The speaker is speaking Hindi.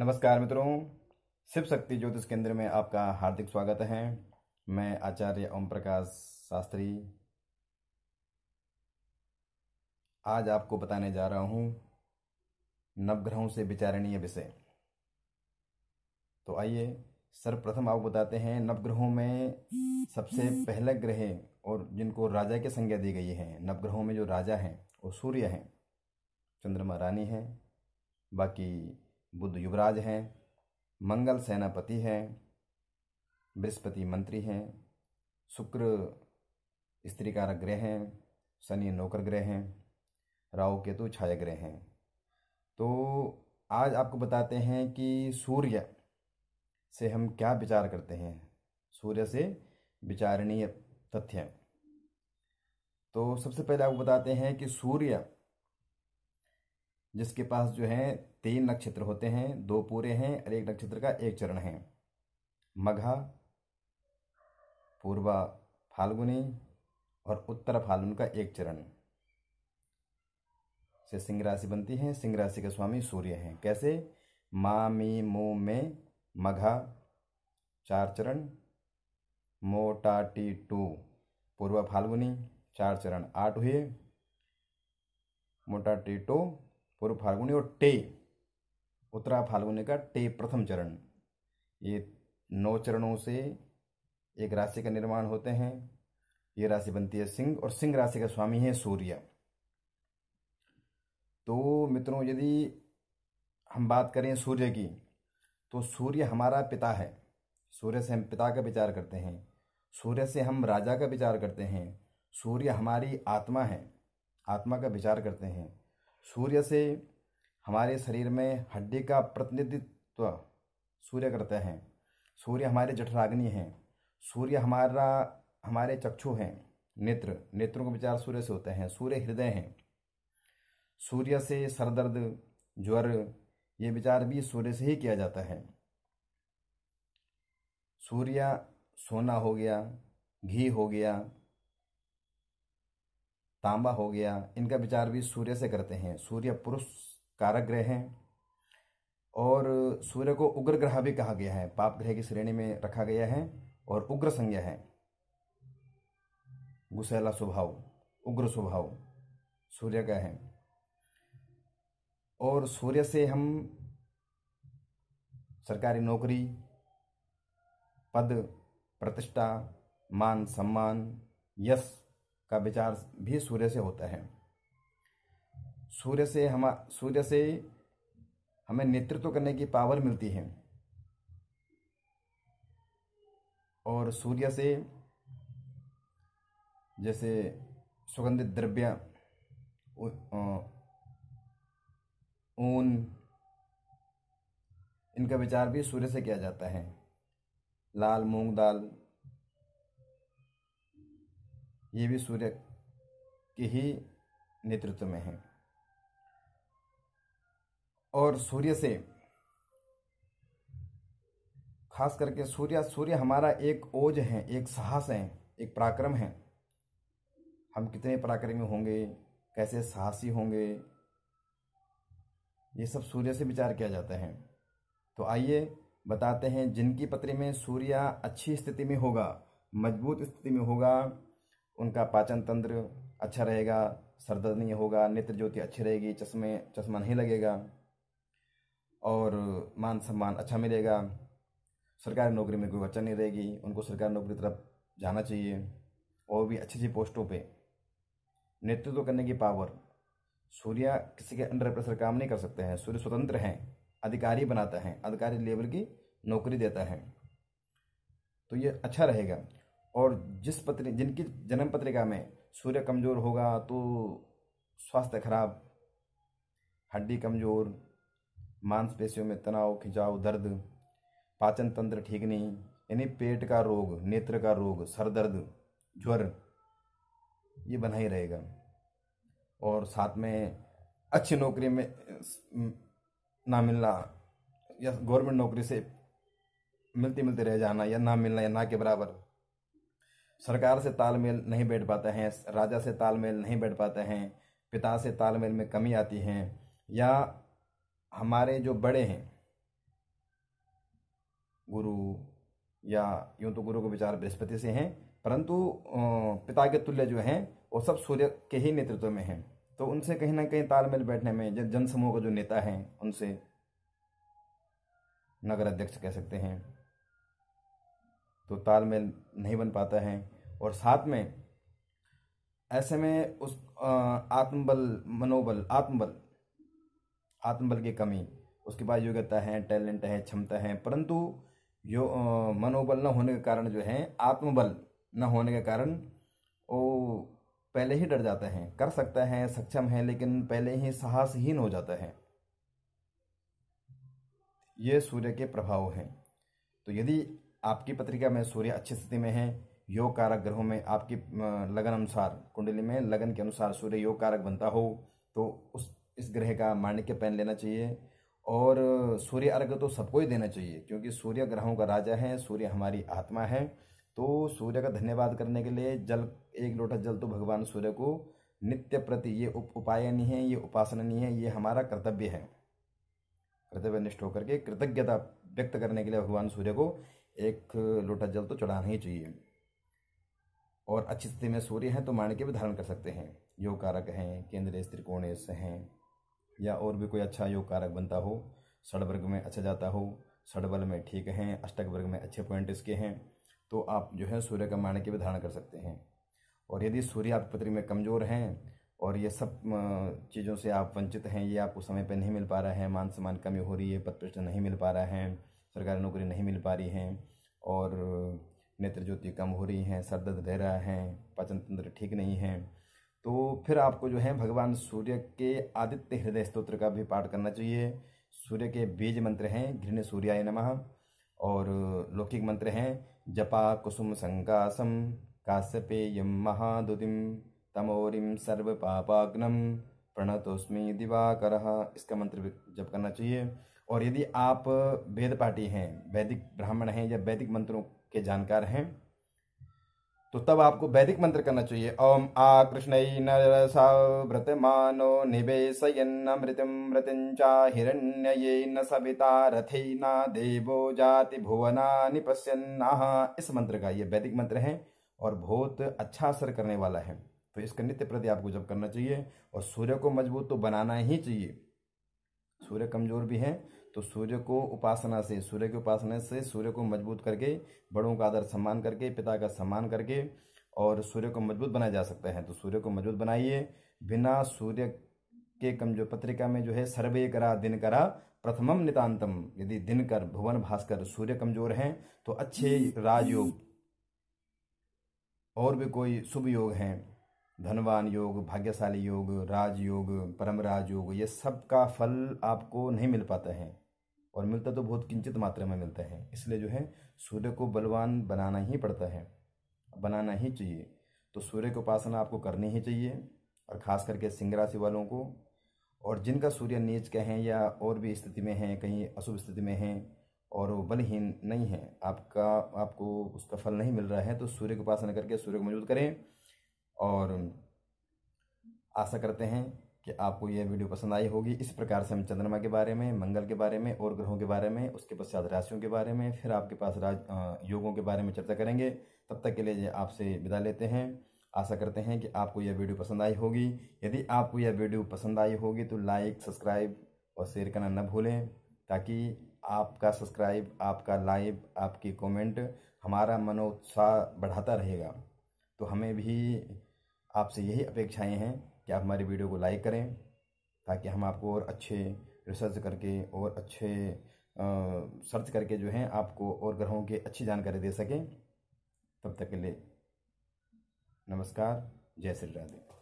नमस्कार मित्रों शिव शक्ति ज्योतिष केंद्र में आपका हार्दिक स्वागत है मैं आचार्य ओम प्रकाश शास्त्री आज आपको बताने जा रहा हूँ नवग्रहों से विचारणीय विषय तो आइए सर्वप्रथम आपको बताते हैं नवग्रहों में सबसे पहले ग्रह और जिनको राजा की संज्ञा दी गई है नवग्रहों में जो राजा हैं वो सूर्य हैं चंद्रमा रानी है बाकी बुद्ध युवराज हैं मंगल सेनापति हैं बृहस्पति मंत्री हैं शुक्र स्त्री कारक ग्रह हैं शनि नौकर ग्रह हैं राहु केतु छाया ग्रह हैं तो आज आपको बताते हैं कि सूर्य से हम क्या विचार करते हैं सूर्य से विचारणीय तथ्य तो सबसे पहले आपको बताते हैं कि सूर्य जिसके पास जो है तीन नक्षत्र होते हैं दो पूरे हैं और एक नक्षत्र का एक चरण है मघा पूर्वा फाल्गुनी और उत्तर फाल्गुन का एक चरण से सिंह राशि बनती है सिंह राशि के स्वामी सूर्य हैं कैसे मा मी मो में मघा चार चरण मोटा टी टू पूर्वा फाल्गुनी चार चरण आठ हुए मोटा टी टू पूर्व फाल्गुनी और टे उत्तरा फाल्गुनी का टे प्रथम चरण ये नौ चरणों से एक राशि का निर्माण होते हैं ये राशि बनती है सिंह और सिंह राशि का स्वामी है सूर्य तो मित्रों यदि हम बात करें सूर्य की तो सूर्य हमारा पिता है सूर्य से हम पिता का विचार करते हैं सूर्य से हम राजा का विचार करते हैं सूर्य हमारी आत्मा है आत्मा का विचार करते हैं सूर्य से हमारे शरीर में हड्डी का प्रतिनिधित्व सूर्य करते हैं सूर्य हमारे जठराग्नि हैं सूर्य हमारा हमारे चक्षु हैं नेत्र नेत्रों के विचार सूर्य से होते हैं सूर्य हृदय हैं सूर्य से सर दर्द ज्वर ये विचार भी सूर्य से ही किया जाता है सूर्य सोना हो गया घी हो गया तांबा हो गया इनका विचार भी सूर्य से करते हैं सूर्य पुरुष कारक ग्रह हैं और सूर्य को उग्र ग्रह भी कहा गया है पाप ग्रह की श्रेणी में रखा गया है और उग्र संज्ञा है गुसैला स्वभाव उग्र स्वभाव सूर्य का है और सूर्य से हम सरकारी नौकरी पद प्रतिष्ठा मान सम्मान यश का विचार भी सूर्य से होता है सूर्य से हम सूर्य से हमें नेतृत्व करने की पावर मिलती है और सूर्य से जैसे सुगंधित द्रव्य ऊन इनका विचार भी सूर्य से किया जाता है लाल मूंग दाल ये भी सूर्य के ही नेतृत्व में है और सूर्य से खास करके सूर्य सूर्य हमारा एक ओज है एक साहस है एक पराक्रम है हम कितने पराक्रमी होंगे कैसे साहसी होंगे ये सब सूर्य से विचार किया जाता है तो आइए बताते हैं जिनकी पत्री में सूर्य अच्छी स्थिति में होगा मजबूत स्थिति में होगा उनका पाचन तंत्र अच्छा रहेगा सर दर्द नहीं होगा नेत्र ज्योति अच्छी रहेगी चश्मे चश्मा नहीं लगेगा और मान सम्मान अच्छा मिलेगा सरकारी नौकरी में कोई अड़चन नहीं रहेगी उनको सरकारी नौकरी तरफ जाना चाहिए और भी अच्छी अच्छी पोस्टों पे नेतृत्व तो करने की पावर सूर्य किसी के अंडर प्रेशर काम नहीं कर सकते हैं सूर्य स्वतंत्र हैं अधिकारी बनाता है अधिकारी लेवल की नौकरी देता है तो ये अच्छा रहेगा और जिस पत्र जिनकी जन्म पत्रिका में सूर्य कमज़ोर होगा तो स्वास्थ्य खराब हड्डी कमज़ोर मांसपेशियों में तनाव खिंचाव दर्द पाचन तंत्र ठीक नहीं यानी पेट का रोग नेत्र का रोग सर दर्द ज्वर ये बना ही रहेगा और साथ में अच्छी नौकरी में ना मिलना या गवर्नमेंट नौकरी से मिलते मिलते रह जाना या ना मिलना या ना के बराबर सरकार से तालमेल नहीं बैठ पाते हैं राजा से तालमेल नहीं बैठ पाते हैं पिता से तालमेल में कमी आती है या हमारे जो बड़े हैं गुरु या यूँ तो गुरु के विचार बृहस्पति से हैं परंतु पिता के तुल्य जो हैं वो सब सूर्य के ही नेतृत्व में हैं तो उनसे कहीं ना कहीं तालमेल बैठने में जन समूह का जो नेता हैं उनसे नगर अध्यक्ष कह सकते हैं तो तालमेल नहीं बन पाता है और साथ में ऐसे में उस आत्मबल मनोबल आत्मबल आत्मबल की कमी उसके पास योग्यता है टैलेंट है क्षमता है परंतु यो मनोबल न होने के कारण जो है आत्मबल न होने के कारण वो पहले ही डर जाता है कर सकता है सक्षम है लेकिन पहले ही साहसहीन हो जाता है ये सूर्य के प्रभाव हैं तो यदि आपकी पत्रिका में सूर्य अच्छी स्थिति में है योग कारक ग्रहों में आपकी लगन अनुसार कुंडली में लगन के अनुसार सूर्य योग कारक बनता हो तो उस इस ग्रह का माणिक्य पहन लेना चाहिए और सूर्य अर्घ तो सबको ही देना चाहिए क्योंकि सूर्य ग्रहों का राजा है सूर्य हमारी आत्मा है तो सूर्य का धन्यवाद करने के लिए जल एक लोटा जल तो भगवान सूर्य को नित्य प्रति ये उप उपाय नहीं है ये उपासना नहीं है ये हमारा कर्तव्य है कर्तव्य निष्ठ होकर के कृतज्ञता व्यक्त करने के लिए भगवान सूर्य को एक लोटा जल तो चढ़ाना ही चाहिए और अच्छी स्थिति में सूर्य है तो माणिक्य भी धारण कर सकते हैं योग कारक हैं केंद्रीय त्रिकोणेश हैं या और भी कोई अच्छा योग कारक बनता हो वर्ग में अच्छा जाता हो सड़बल में ठीक हैं अष्टक वर्ग में अच्छे पॉइंट इसके हैं तो आप जो है सूर्य का माणिक्य भी धारण कर सकते हैं और यदि सूर्य आपकी पत्री में कमज़ोर हैं और ये सब चीज़ों से आप वंचित हैं ये आपको समय पर नहीं मिल पा रहा है मान सम्मान कमी हो रही है पद पृष्ठ नहीं मिल पा रहा है सरकारी नौकरी नहीं मिल पा रही हैं और नेत्र ज्योति कम हो रही हैं सर दर्द रह रहा है पाचन तंत्र ठीक नहीं है तो फिर आपको जो है भगवान सूर्य के आदित्य हृदय स्त्रोत्र का भी पाठ करना चाहिए सूर्य के बीज मंत्र हैं घृण सूर्याय नमः और लौकिक मंत्र हैं जपा कुसुम संकासम काश्यपेयम महादुतिम तमोरिम सर्व पापाग्नम प्रणतोस्मी दिवाकर इसका मंत्र जप करना चाहिए और यदि आप वेद पाठी हैं वैदिक ब्राह्मण हैं या वैदिक मंत्रों के जानकार हैं तो तब आपको वैदिक मंत्र करना चाहिए ओम आ कृष्ण व्रत मानो मृत व्रतिंचा हिरण्य ये न सविता रथी न देवो जाति भुवना निपश्यन्नाह इस मंत्र का ये वैदिक मंत्र है और बहुत अच्छा असर करने वाला है तो इसका नित्य प्रति आपको जब करना चाहिए और सूर्य को मजबूत तो बनाना ही चाहिए सूर्य कमजोर भी है तो सूर्य को उपासना से सूर्य की उपासना से सूर्य को मजबूत करके बड़ों का आदर सम्मान करके पिता का सम्मान करके और सूर्य को मजबूत बनाया जा सकता है तो सूर्य को मजबूत बनाइए बिना सूर्य के कम जो पत्रिका में जो है सर्वे करा दिन करा प्रथमम नितान्तम यदि दिन कर भुवन भास्कर सूर्य कमजोर हैं तो अच्छे राजयोग और भी कोई शुभ योग हैं धनवान योग भाग्यशाली योग राज योग परम राज योग ये सब का फल आपको नहीं मिल पाता है और मिलता तो बहुत किंचित मात्रा में मिलता है इसलिए जो है सूर्य को बलवान बनाना ही पड़ता है बनाना ही चाहिए तो सूर्य की उपासना आपको करनी ही चाहिए और ख़ास करके सिंह राशि वालों को और जिनका सूर्य नीच के हैं या और भी स्थिति में हैं कहीं अशुभ स्थिति में हैं और वो बलहीन नहीं है आपका आपको उसका फल नहीं मिल रहा है तो सूर्य की उपासना करके सूर्य को मजबूत करें और आशा करते हैं कि आपको यह वीडियो पसंद आई होगी इस प्रकार से हम चंद्रमा के बारे में मंगल के बारे में और ग्रहों के बारे में उसके पश्चात राशियों के बारे में फिर आपके पास राज योगों के बारे में चर्चा करेंगे तब तक के लिए आपसे विदा लेते हैं आशा करते हैं कि आपको यह वीडियो पसंद आई होगी यदि आपको यह वीडियो पसंद आई होगी तो लाइक सब्सक्राइब और शेयर करना न भूलें ताकि आपका सब्सक्राइब आपका लाइव आपकी कमेंट हमारा मनोत्साह बढ़ाता रहेगा तो हमें भी आपसे यही अपेक्षाएं हैं कि आप हमारी वीडियो को लाइक करें ताकि हम आपको और अच्छे रिसर्च करके और अच्छे सर्च करके जो हैं आपको और ग्रहों की अच्छी जानकारी दे सकें तब तक के लिए नमस्कार जय श्री राधे